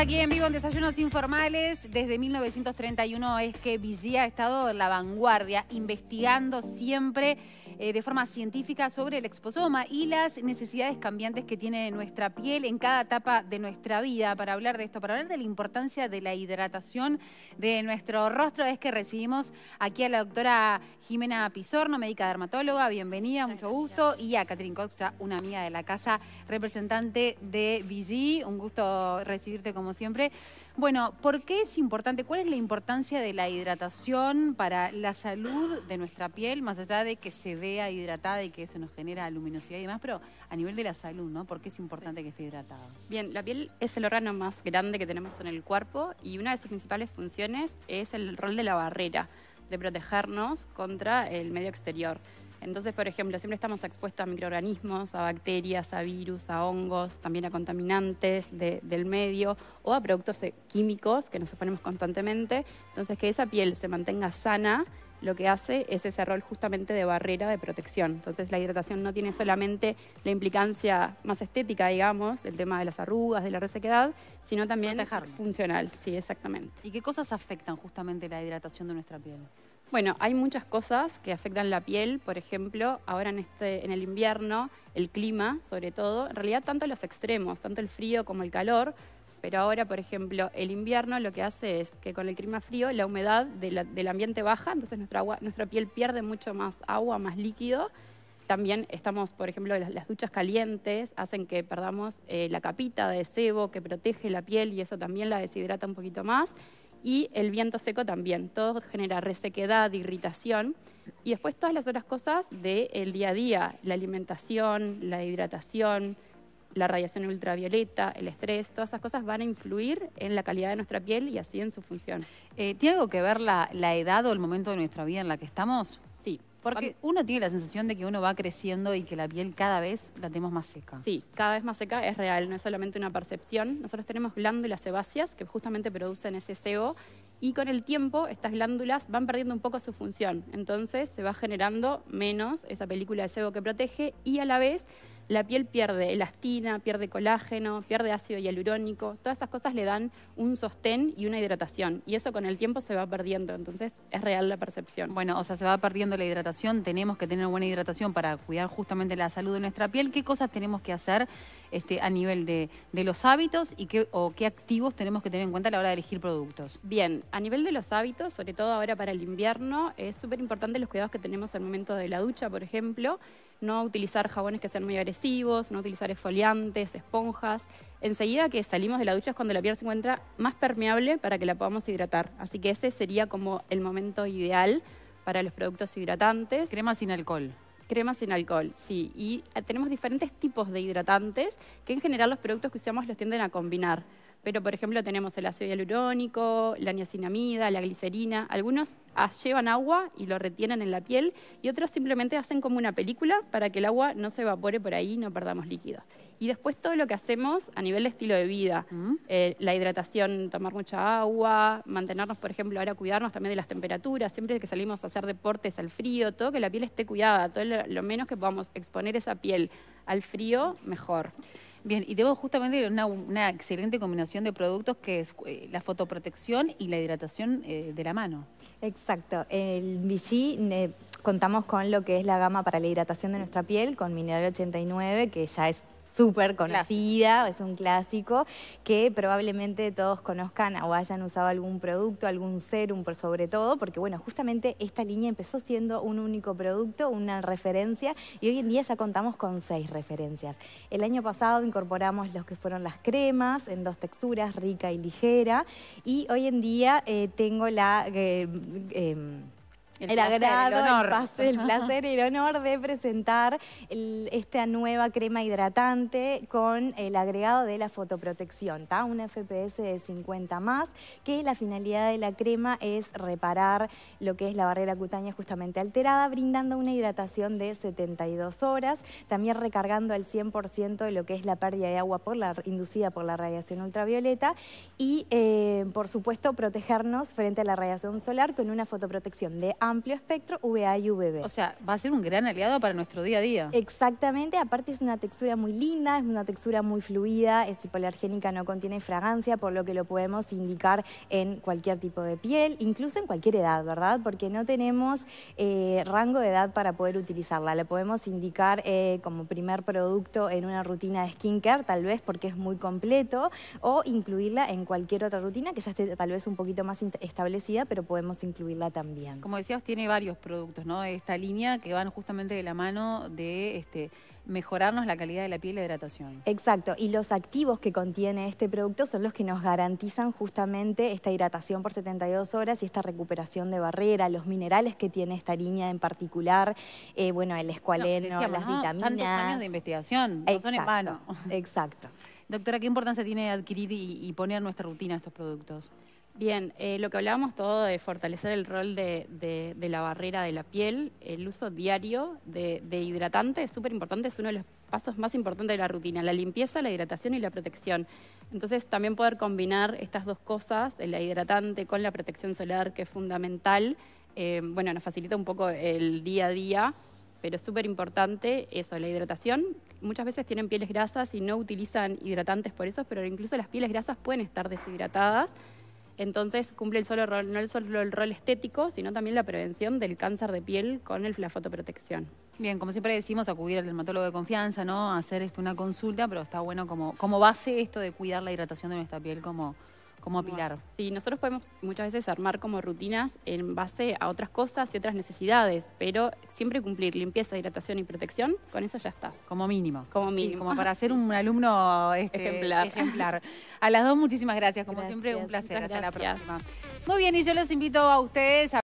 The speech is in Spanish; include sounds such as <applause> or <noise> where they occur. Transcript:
aquí en vivo en Desayunos Informales. Desde 1931 es que Vigía ha estado en la vanguardia, investigando siempre eh, de forma científica sobre el exposoma y las necesidades cambiantes que tiene nuestra piel en cada etapa de nuestra vida. Para hablar de esto, para hablar de la importancia de la hidratación de nuestro rostro, es que recibimos aquí a la doctora Jimena Pizorno, médica dermatóloga. Bienvenida, mucho gusto. Y a Catherine Cox, una amiga de la casa, representante de Vigí. Un gusto recibirte como siempre. Bueno, ¿por qué es importante? ¿Cuál es la importancia de la hidratación para la salud de nuestra piel, más allá de que se vea hidratada y que eso nos genera luminosidad y demás, pero a nivel de la salud, ¿no? ¿Por qué es importante que esté hidratada? Bien, la piel es el órgano más grande que tenemos en el cuerpo y una de sus principales funciones es el rol de la barrera, de protegernos contra el medio exterior. Entonces, por ejemplo, siempre estamos expuestos a microorganismos, a bacterias, a virus, a hongos, también a contaminantes del medio o a productos e, químicos que nos exponemos constantemente. Entonces, que esa piel se mantenga sana lo que hace es ese rol justamente de barrera de protección. Entonces la hidratación no tiene solamente la implicancia más estética, digamos, del tema de las arrugas, de la resequedad, sino también dejar funcional. Sí, exactamente. ¿Y qué cosas afectan justamente la hidratación de nuestra piel? Bueno, hay muchas cosas que afectan la piel, por ejemplo, ahora este, en, el invierno, el clima sobre todo, en realidad tanto los extremos, tanto el frío como el calor, pero ahora, por ejemplo, el invierno lo que hace es que con el clima frío la humedad del ambiente baja, entonces nuestra, nuestra piel pierde mucho más agua, más líquido. También estamos, por ejemplo, las, duchas calientes hacen que perdamos eh, la capita de sebo que protege la piel y eso también la deshidrata un poquito más y el viento seco también. Todo genera resequedad, irritación y después todas las otras cosas del día a día, la alimentación, la hidratación, la radiación ultravioleta, el estrés, todas esas cosas van a influir en la calidad de nuestra piel y así en su función. Eh, ¿Tiene algo que ver la, la edad o el momento de nuestra vida en la que estamos? Porque uno tiene la sensación de que uno va creciendo y que la piel cada vez la tenemos más seca. Sí, cada vez más seca es real, no es solamente una percepción. Nosotros tenemos glándulas sebáceas que justamente producen ese sebo y con el tiempo estas glándulas van perdiendo un poco su función. Entonces se va generando menos esa película de sebo que protege y a la vez la piel pierde elastina, pierde colágeno, pierde ácido hialurónico. Todas esas cosas le dan un sostén y una hidratación. Y eso con el tiempo se va perdiendo. Entonces es real la percepción. Bueno, o sea, se va perdiendo la hidratación. Tenemos que tener buena hidratación para cuidar justamente la salud de nuestra piel. ¿Qué cosas tenemos que hacer este, a nivel de, los hábitos y qué, qué activos tenemos que tener en cuenta a la hora de elegir productos? Bien, a nivel de los hábitos, sobre todo ahora para el invierno, es súper importante los cuidados que tenemos al momento de la ducha, por ejemplo no utilizar jabones que sean muy agresivos, no utilizar esfoliantes, esponjas. Enseguida que salimos de la ducha es cuando la piel se encuentra más permeable para que la podamos hidratar. Así que ese sería como el momento ideal para los productos hidratantes. Crema sin alcohol. Crema sin alcohol, sí. Y eh, tenemos diferentes tipos de hidratantes que en general los productos que usamos los tienden a combinar. Pero, por ejemplo, tenemos el ácido hialurónico, la niacinamida, la glicerina. Algunos ah, llevan agua y lo retienen en la piel y otros simplemente hacen como una película para que el agua no se evapore por ahí y no perdamos líquidos. Y después todo lo que hacemos a nivel de estilo de vida, mm. eh, la hidratación, tomar mucha agua, mantenernos, por ejemplo, ahora cuidarnos también de las temperaturas, siempre que salimos a hacer deportes al frío, todo que la piel esté cuidada, todo lo, lo menos que podamos exponer esa piel al frío, mejor. Bien, y debo justamente una, una excelente combinación de productos que es eh, la fotoprotección y la hidratación eh, de la mano. Exacto. El Vichy eh, contamos con lo que es la gama para la hidratación de nuestra piel con Mineral 89, que ya es súper conocida, es un clásico, que probablemente todos conozcan o hayan usado algún producto, algún serum por sobre todo, porque bueno, justamente esta línea empezó siendo un único producto, una referencia, y hoy en día ya contamos con seis referencias. El año pasado incorporamos los que fueron las cremas en dos texturas, rica y ligera, y hoy en día eh, tengo la... Eh, em, el, placer, agrado, el, placer y el honor de presentar esta nueva crema hidratante con el agregado de la fotoprotección, Un FPS de 50 más, que la finalidad de la crema es reparar lo que es la barrera cutánea justamente alterada, brindando una hidratación de 72 horas, también recargando al 100% de lo que es la pérdida de agua inducida por la radiación ultravioleta y, eh, por supuesto, protegernos frente a la radiación solar con una fotoprotección de agua amplio espectro UVA y UVB. O sea, va a ser un gran aliado para nuestro día a día. Exactamente, aparte es una textura muy linda, es una textura muy fluida, es hipoalergénica, no contiene fragancia, por lo que lo podemos indicar en cualquier tipo de piel, incluso en cualquier edad, ¿verdad? Porque no tenemos eh, rango de edad para poder utilizarla. La podemos indicar eh, como primer producto en una rutina de skincare, tal vez porque es muy completo, o incluirla en cualquier otra rutina que ya esté tal vez un poquito más establecida, pero podemos incluirla también. Como decía tiene varios productos, ¿no? Esta línea que van justamente de la mano de este, mejorarnos la calidad de la piel y la hidratación. Exacto, y los activos que contiene este producto son los que nos garantizan justamente esta hidratación por 72 horas y esta recuperación de barrera, los minerales que tiene esta línea en particular, eh, bueno, el escualeno, las vitaminas. Tantos años de investigación, no son en vano. Exacto. Doctora, ¿qué importancia tiene adquirir y, y poner nuestra rutina estos productos? Bien, eh, lo que hablábamos todo de fortalecer el rol de, la barrera de la piel, el uso diario de, hidratante es súper importante, es uno de los pasos más importantes de la rutina, la limpieza, la hidratación y la protección. Entonces también poder combinar estas dos cosas, el hidratante con la protección solar, que es fundamental, eh, bueno, nos facilita un poco el día a día, pero es súper importante eso, la hidratación. Muchas veces tienen pieles grasas y no utilizan hidratantes por eso, pero incluso las pieles grasas pueden estar deshidratadas. Entonces cumple el solo rol, no el solo el rol estético, sino también la prevención del cáncer de piel con el, la fotoprotección. Bien, como siempre decimos, acudir al dermatólogo de confianza, ¿no? Hacer esto, una consulta, pero está bueno como, como base esto de cuidar la hidratación de nuestra piel como, como pilar. Sí, nosotros podemos muchas veces armar como rutinas en base a otras cosas y otras necesidades, pero siempre cumplir limpieza, hidratación y protección, con eso ya estás. Como mínimo. Como mínimo. como para <laughs> ser un alumno este, ejemplar. A las dos muchísimas gracias, como siempre un placer. Hasta la próxima. Muy bien, y yo los invito a ustedes a...